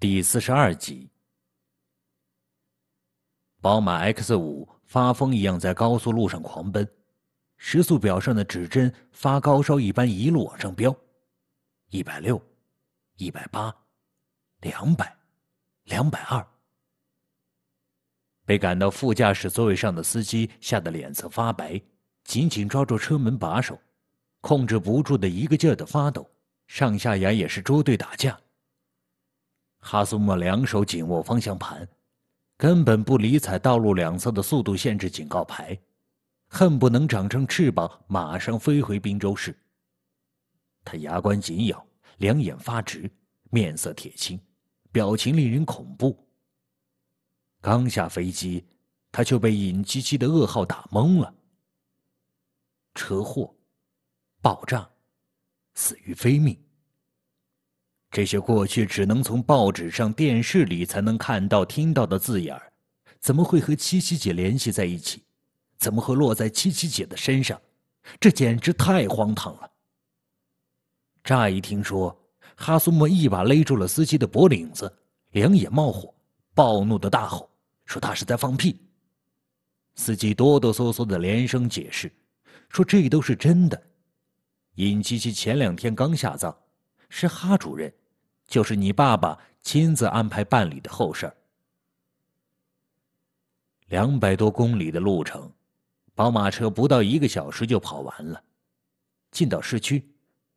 第四十二集，宝马 X 五发疯一样在高速路上狂奔，时速表上的指针发高烧一般一路往上飙，一百六，一百八，两百，两百二，被赶到副驾驶座位上的司机吓得脸色发白，紧紧抓住车门把手，控制不住的一个劲儿的发抖，上下牙也是捉对打架。哈苏莫两手紧握方向盘，根本不理睬道路两侧的速度限制警告牌，恨不能长成翅膀，马上飞回滨州市。他牙关紧咬，两眼发直，面色铁青，表情令人恐怖。刚下飞机，他就被尹七七的噩耗打懵了：车祸、爆炸、死于非命。这些过去只能从报纸上、电视里才能看到、听到的字眼儿，怎么会和七七姐联系在一起？怎么会落在七七姐的身上？这简直太荒唐了！乍一听说，哈苏莫一把勒住了司机的脖领子，两眼冒火，暴怒的大吼：“说他是在放屁！”司机哆哆嗦嗦的连声解释：“说这都是真的。尹七七前两天刚下葬，是哈主任。”就是你爸爸亲自安排办理的后事儿。两百多公里的路程，宝马车不到一个小时就跑完了。进到市区，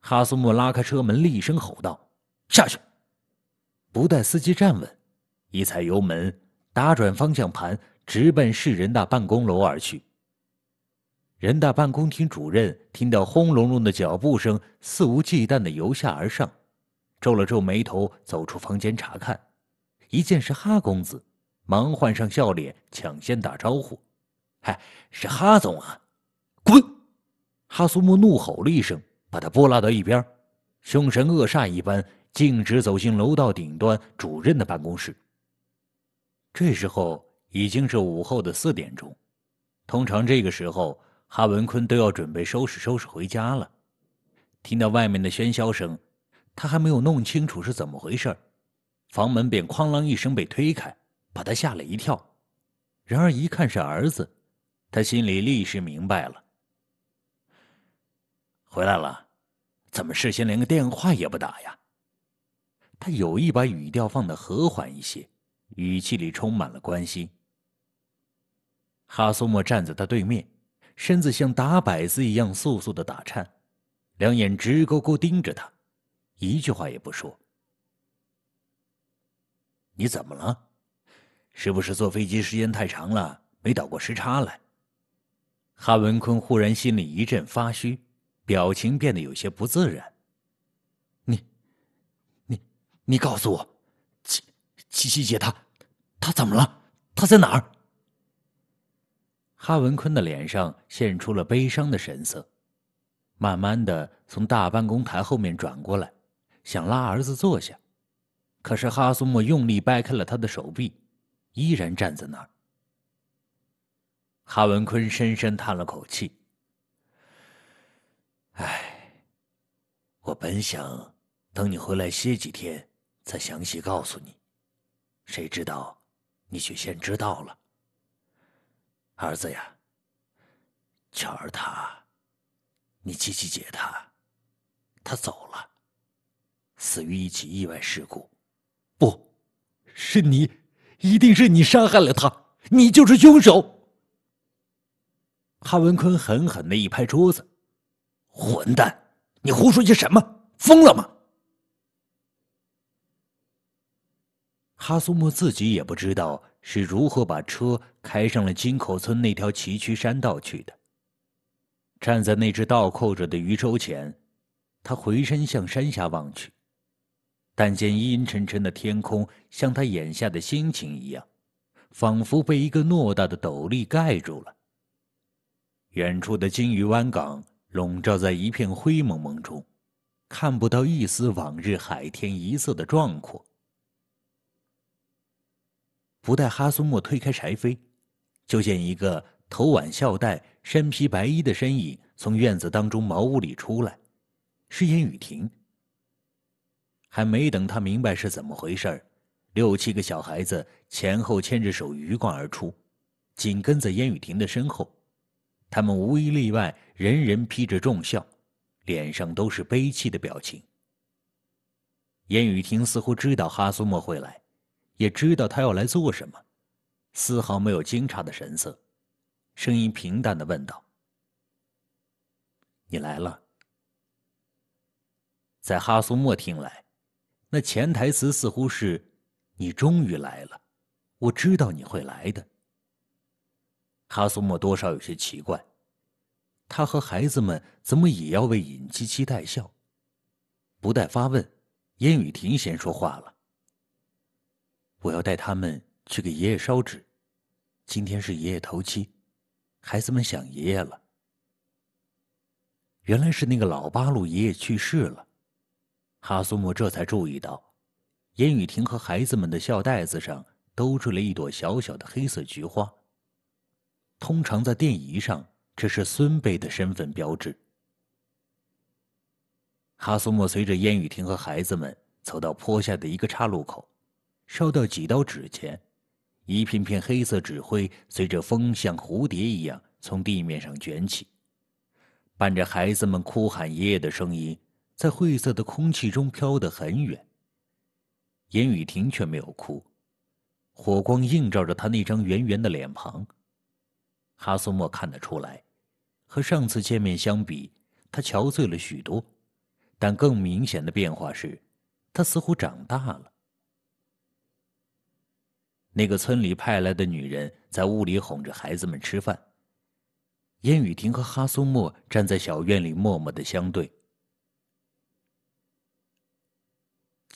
哈苏木拉开车门，厉声吼道：“下去！”不待司机站稳，一踩油门，打转方向盘，直奔市人大办公楼而去。人大办公厅主任听到轰隆隆的脚步声，肆无忌惮的由下而上。皱了皱眉头，走出房间查看，一见是哈公子，忙换上笑脸，抢先打招呼：“嗨，是哈总啊！”滚！哈苏木怒吼了一声，把他拨拉到一边，凶神恶煞一般，径直走进楼道顶端主任的办公室。这时候已经是午后的四点钟，通常这个时候，哈文坤都要准备收拾收拾回家了。听到外面的喧嚣声。他还没有弄清楚是怎么回事房门便哐啷一声被推开，把他吓了一跳。然而一看是儿子，他心里立时明白了。回来了，怎么事先连个电话也不打呀？他有意把语调放得和缓一些，语气里充满了关心。哈苏莫站在他对面，身子像打摆子一样簌簌的打颤，两眼直勾勾盯着他。一句话也不说。你怎么了？是不是坐飞机时间太长了，没倒过时差来？哈文坤忽然心里一阵发虚，表情变得有些不自然。你，你，你告诉我，七七七姐她她怎么了？她在哪儿？哈文坤的脸上现出了悲伤的神色，慢慢的从大办公台后面转过来。想拉儿子坐下，可是哈苏莫用力掰开了他的手臂，依然站在那儿。哈文坤深深叹了口气：“哎，我本想等你回来歇几天，再详细告诉你，谁知道你却先知道了。儿子呀，巧儿他，你记七姐他，他走了。”死于一起意外事故，不，是你，一定是你伤害了他，你就是凶手。哈文坤狠狠的一拍桌子：“混蛋，你胡说些什么？疯了吗？”哈苏莫自己也不知道是如何把车开上了金口村那条崎岖山道去的。站在那只倒扣着的渔舟前，他回身向山下望去。但见阴沉沉的天空，像他眼下的心情一样，仿佛被一个偌大的斗笠盖住了。远处的金鱼湾港笼罩在一片灰蒙蒙中，看不到一丝往日海天一色的壮阔。不待哈苏莫推开柴扉，就见一个头挽孝带、身披白衣的身影从院子当中茅屋里出来，是烟雨亭。还没等他明白是怎么回事儿，六七个小孩子前后牵着手鱼贯而出，紧跟在燕雨婷的身后。他们无一例外，人人披着重孝，脸上都是悲戚的表情。燕雨婷似乎知道哈苏莫会来，也知道他要来做什么，丝毫没有惊诧的神色，声音平淡的问道：“你来了。”在哈苏莫听来。那潜台词似乎是：“你终于来了，我知道你会来的。”哈苏莫多少有些奇怪，他和孩子们怎么也要为尹七七带笑？不待发问，燕雨婷先说话了：“我要带他们去给爷爷烧纸，今天是爷爷头七，孩子们想爷爷了。”原来是那个老八路爷爷去世了。哈苏姆这才注意到，烟雨亭和孩子们的孝袋子上都缀了一朵小小的黑色菊花。通常在电仪上，这是孙辈的身份标志。哈苏姆随着烟雨亭和孩子们走到坡下的一个岔路口，烧掉几刀纸钱，一片片黑色纸灰随着风像蝴蝶一样从地面上卷起，伴着孩子们哭喊“爷爷”的声音。在晦涩的空气中飘得很远。严雨婷却没有哭，火光映照着她那张圆圆的脸庞。哈苏莫看得出来，和上次见面相比，她憔悴了许多。但更明显的变化是，她似乎长大了。那个村里派来的女人在屋里哄着孩子们吃饭。严雨婷和哈苏莫站在小院里，默默的相对。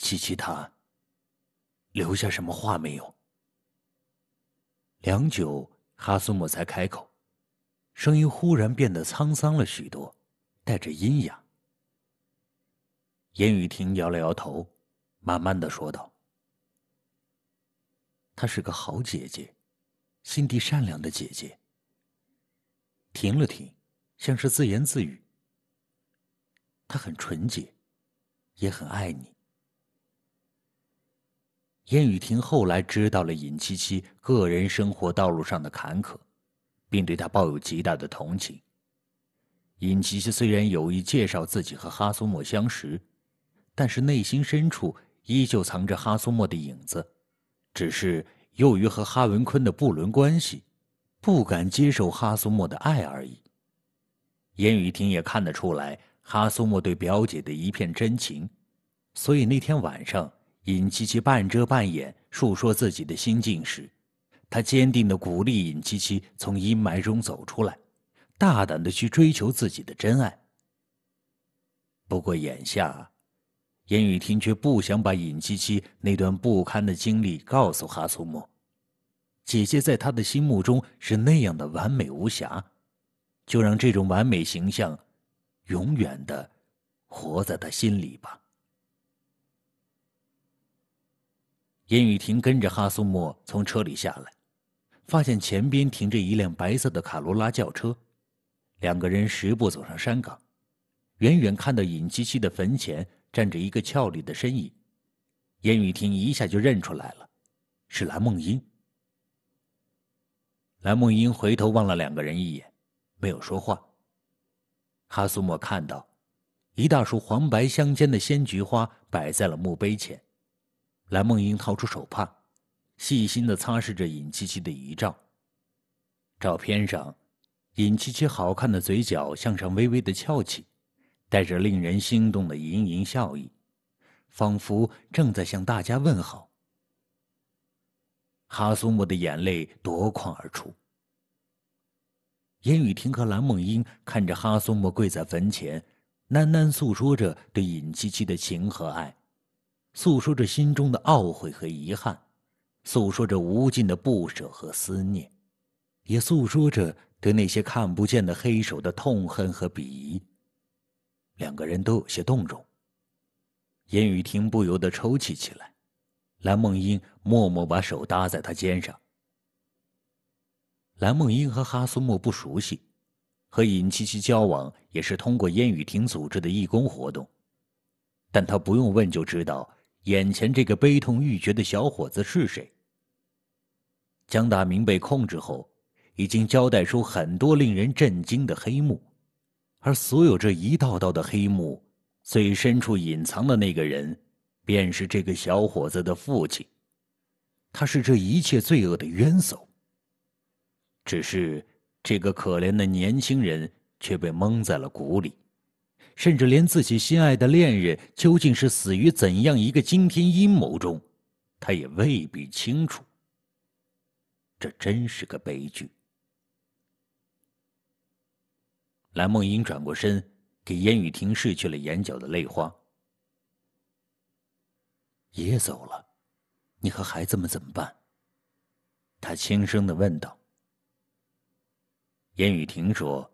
琪琪他留下什么话没有？良久，哈苏姆才开口，声音忽然变得沧桑了许多，带着阴哑。严雨婷摇了摇头，慢慢的说道：“她是个好姐姐，心地善良的姐姐。”停了停，像是自言自语：“她很纯洁，也很爱你。”燕雨婷后来知道了尹七七个人生活道路上的坎坷，并对她抱有极大的同情。尹七七虽然有意介绍自己和哈苏莫相识，但是内心深处依旧藏着哈苏莫的影子，只是由于和哈文坤的不伦关系，不敢接受哈苏莫的爱而已。燕雨婷也看得出来哈苏莫对表姐的一片真情，所以那天晚上。尹七七半遮半掩述说自己的心境时，他坚定的鼓励尹七七从阴霾中走出来，大胆的去追求自己的真爱。不过眼下，严雨婷却不想把尹七七那段不堪的经历告诉哈苏莫。姐姐在她的心目中是那样的完美无瑕，就让这种完美形象，永远的，活在他心里吧。严雨婷跟着哈苏莫从车里下来，发现前边停着一辆白色的卡罗拉轿车。两个人十步走上山岗，远远看到尹七七的坟前站着一个俏丽的身影。严雨婷一下就认出来了，是蓝梦英。蓝梦英回头望了两个人一眼，没有说话。哈苏莫看到，一大束黄白相间的鲜菊花摆在了墓碑前。蓝梦英掏出手帕，细心的擦拭着尹七七的遗照。照片上，尹七七好看的嘴角向上微微的翘起，带着令人心动的盈盈笑意，仿佛正在向大家问好。哈苏木的眼泪夺眶而出。严雨婷和蓝梦英看着哈苏木跪在坟前，喃喃诉说着对尹七七的情和爱。诉说着心中的懊悔和遗憾，诉说着无尽的不舍和思念，也诉说着对那些看不见的黑手的痛恨和鄙夷。两个人都有些动容。燕雨婷不由得抽泣起来，蓝梦英默默把手搭在她肩上。蓝梦英和哈苏木不熟悉，和尹七七交往也是通过燕雨婷组织的义工活动，但她不用问就知道。眼前这个悲痛欲绝的小伙子是谁？江大明被控制后，已经交代出很多令人震惊的黑幕，而所有这一道道的黑幕最深处隐藏的那个人，便是这个小伙子的父亲，他是这一切罪恶的冤首。只是这个可怜的年轻人却被蒙在了鼓里。甚至连自己心爱的恋人究竟是死于怎样一个惊天阴谋中，他也未必清楚。这真是个悲剧。蓝梦莹转过身，给燕雨婷拭去了眼角的泪花。爷爷走了，你和孩子们怎么办？他轻声的问道。燕雨婷说。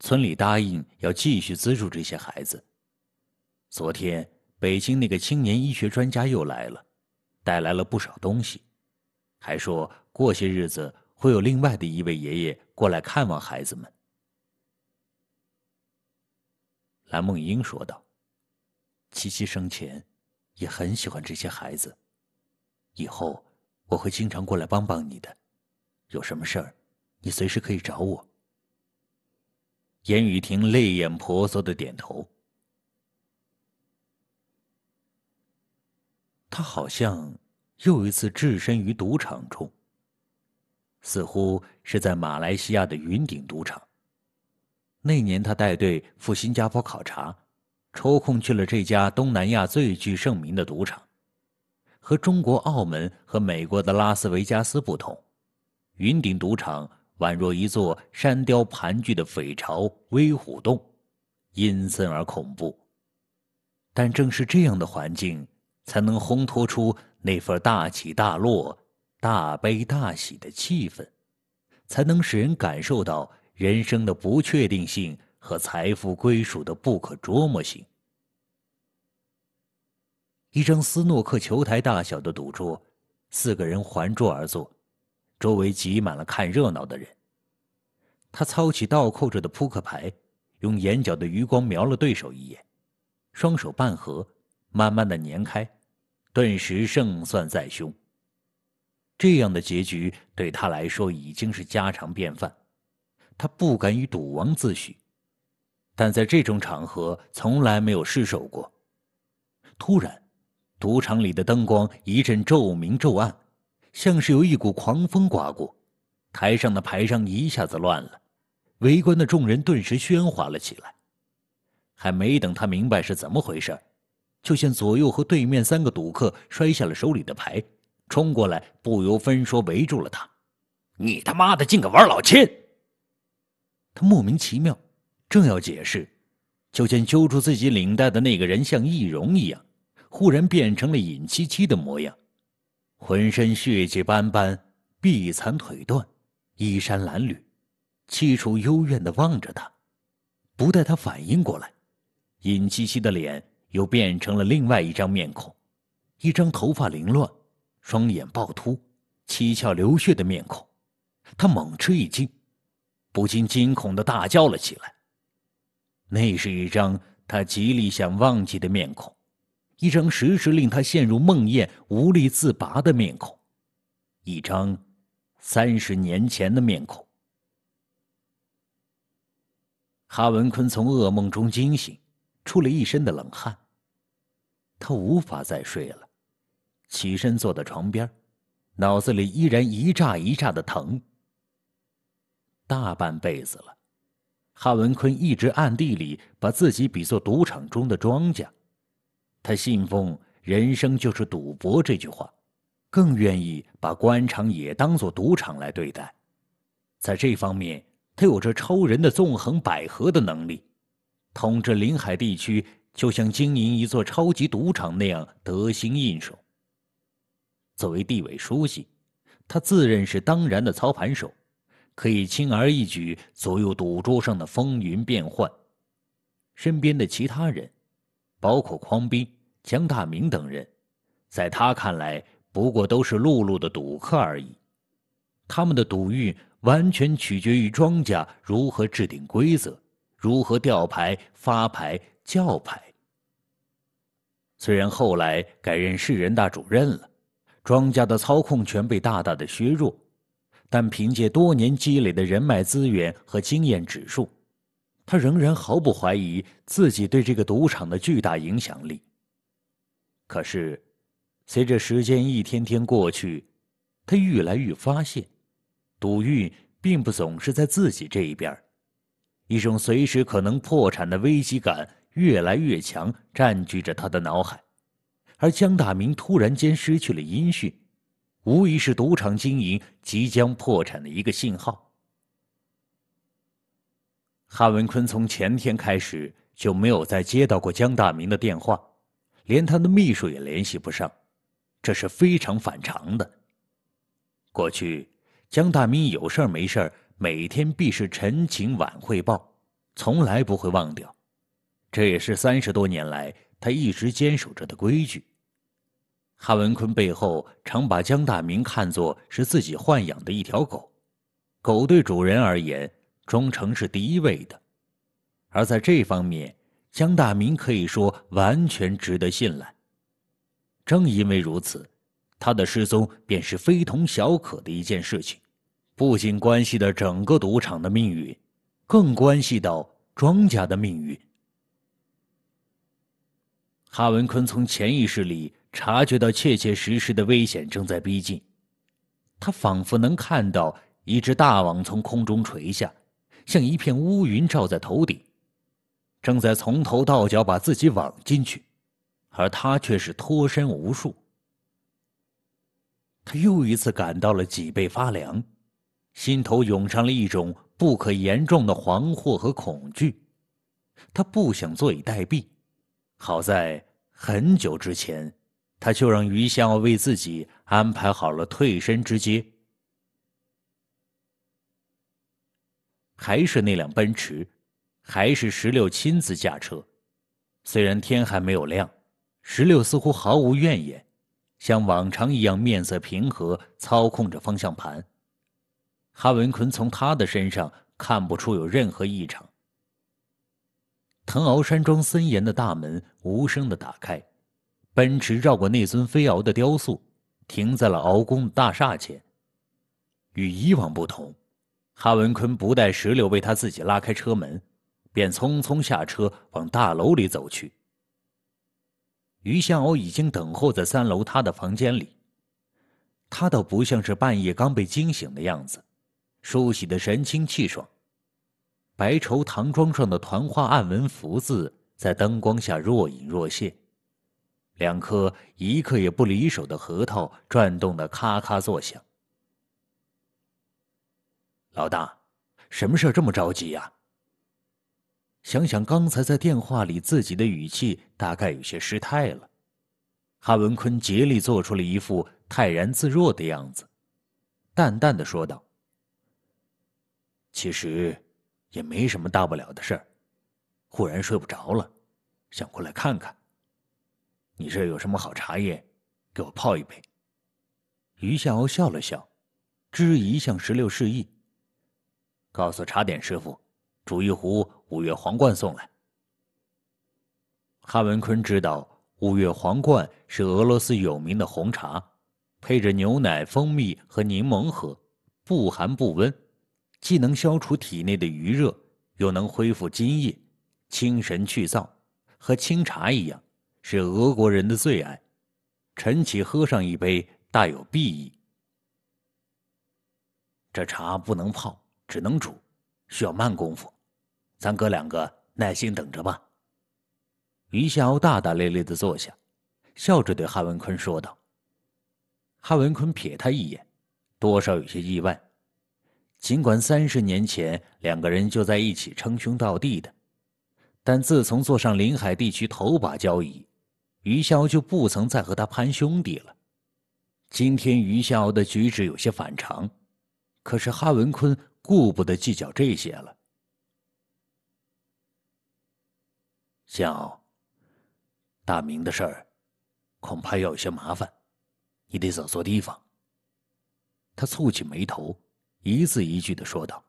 村里答应要继续资助这些孩子。昨天，北京那个青年医学专家又来了，带来了不少东西，还说过些日子会有另外的一位爷爷过来看望孩子们。蓝梦英说道：“七七生前也很喜欢这些孩子，以后我会经常过来帮帮你的，有什么事儿，你随时可以找我。”严雨婷泪眼婆娑的点头。他好像又一次置身于赌场中，似乎是在马来西亚的云顶赌场。那年他带队赴新加坡考察，抽空去了这家东南亚最具盛名的赌场。和中国澳门和美国的拉斯维加斯不同，云顶赌场。宛若一座山雕盘踞的匪巢，威虎洞，阴森而恐怖。但正是这样的环境，才能烘托出那份大起大落、大悲大喜的气氛，才能使人感受到人生的不确定性和财富归属的不可捉摸性。一张斯诺克球台大小的赌桌，四个人环桌而坐。周围挤满了看热闹的人。他操起倒扣着的扑克牌，用眼角的余光瞄了对手一眼，双手半合，慢慢的捻开，顿时胜算在胸。这样的结局对他来说已经是家常便饭，他不敢与赌王自诩，但在这种场合从来没有失手过。突然，赌场里的灯光一阵骤明骤暗。像是有一股狂风刮过，台上的牌上一下子乱了，围观的众人顿时喧哗了起来。还没等他明白是怎么回事，就见左右和对面三个赌客摔下了手里的牌，冲过来不由分说围住了他：“你他妈的竟敢玩老千！”他莫名其妙，正要解释，就见揪住自己领带的那个人像易容一样，忽然变成了尹七七的模样。浑身血迹斑斑，臂残腿断，衣衫褴褛，气楚幽怨的望着他。不待他反应过来，尹七七的脸又变成了另外一张面孔，一张头发凌乱、双眼暴突、七窍流血的面孔。他猛吃一惊，不禁惊恐的大叫了起来。那是一张他极力想忘记的面孔。一张时时令他陷入梦魇、无力自拔的面孔，一张三十年前的面孔。哈文坤从噩梦中惊醒，出了一身的冷汗。他无法再睡了，起身坐在床边，脑子里依然一炸一炸的疼。大半辈子了，哈文坤一直暗地里把自己比作赌场中的庄家。他信奉“人生就是赌博”这句话，更愿意把官场也当做赌场来对待。在这方面，他有着超人的纵横捭阖的能力，统治临海地区就像经营一座超级赌场那样得心应手。作为地委书记，他自认是当然的操盘手，可以轻而易举左右赌桌上的风云变幻。身边的其他人。包括匡斌、江大明等人，在他看来，不过都是陆路的赌客而已。他们的赌运完全取决于庄家如何制定规则，如何吊牌、发牌、叫牌。虽然后来改任市人大主任了，庄家的操控权被大大的削弱，但凭借多年积累的人脉资源和经验指数。他仍然毫不怀疑自己对这个赌场的巨大影响力。可是，随着时间一天天过去，他愈来愈发现，赌运并不总是在自己这一边。一种随时可能破产的危机感越来越强，占据着他的脑海。而江大明突然间失去了音讯，无疑是赌场经营即将破产的一个信号。韩文坤从前天开始就没有再接到过江大明的电话，连他的秘书也联系不上，这是非常反常的。过去，江大明有事儿没事儿，每天必是晨请晚汇报，从来不会忘掉，这也是三十多年来他一直坚守着的规矩。韩文坤背后常把江大明看作是自己豢养的一条狗，狗对主人而言。忠诚是第一位的，而在这方面，江大明可以说完全值得信赖。正因为如此，他的失踪便是非同小可的一件事情，不仅关系到整个赌场的命运，更关系到庄家的命运。哈文坤从潜意识里察觉到，切切实实的危险正在逼近，他仿佛能看到一只大网从空中垂下。像一片乌云罩在头顶，正在从头到脚把自己网进去，而他却是脱身无数。他又一次感到了脊背发凉，心头涌上了一种不可言状的惶惑和恐惧。他不想坐以待毙，好在很久之前，他就让余香为自己安排好了退身之阶。还是那辆奔驰，还是石榴亲自驾车。虽然天还没有亮，石榴似乎毫无怨言，像往常一样面色平和，操控着方向盘。哈文坤从他的身上看不出有任何异常。腾鳌山庄森严的大门无声的打开，奔驰绕过那尊飞鳌的雕塑，停在了鳌宫的大厦前。与以往不同。哈文坤不带石榴为他自己拉开车门，便匆匆下车往大楼里走去。于相欧已经等候在三楼他的房间里。他倒不像是半夜刚被惊醒的样子，梳洗的神清气爽。白绸唐装上的团花暗纹福字在灯光下若隐若现，两颗一刻也不离手的核桃转动的咔咔作响。老大，什么事这么着急呀？想想刚才在电话里自己的语气，大概有些失态了。哈文坤竭力做出了一副泰然自若的样子，淡淡的说道：“其实也没什么大不了的事儿，忽然睡不着了，想过来看看。你这有什么好茶叶，给我泡一杯。”于向欧笑了笑，知一向石榴示意。告诉茶点师傅，煮一壶五月皇冠送来。哈文坤知道，五月皇冠是俄罗斯有名的红茶，配着牛奶、蜂蜜和柠檬喝，不寒不温，既能消除体内的余热，又能恢复津液，清神去燥，和清茶一样，是俄国人的最爱。晨起喝上一杯，大有裨益。这茶不能泡。只能煮，需要慢功夫，咱哥两个耐心等着吧。余下大大咧咧的坐下，笑着对哈文坤说道。哈文坤瞥他一眼，多少有些意外。尽管三十年前两个人就在一起称兄道弟的，但自从坐上临海地区头把交椅，余下就不曾再和他攀兄弟了。今天余下的举止有些反常，可是哈文坤。顾不得计较这些了。夏大明的事儿，恐怕要有些麻烦，你得走错地方。他蹙起眉头，一字一句的说道。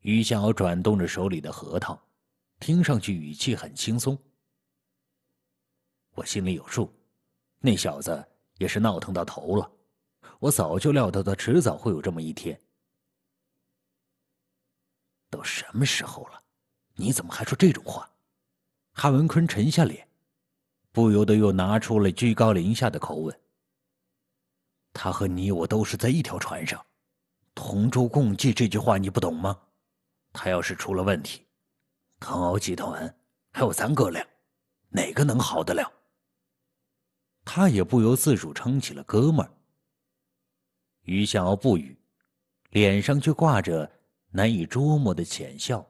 于夏转动着手里的核桃，听上去语气很轻松。我心里有数，那小子也是闹腾到头了。我早就料到他迟早会有这么一天。都什么时候了，你怎么还说这种话？韩文坤沉下脸，不由得又拿出了居高临下的口吻。他和你我都是在一条船上，同舟共济这句话你不懂吗？他要是出了问题，康奥集团还有咱哥俩，哪个能好得了？他也不由自主撑起了哥们儿。于向奥不语，脸上却挂着难以捉摸的浅笑。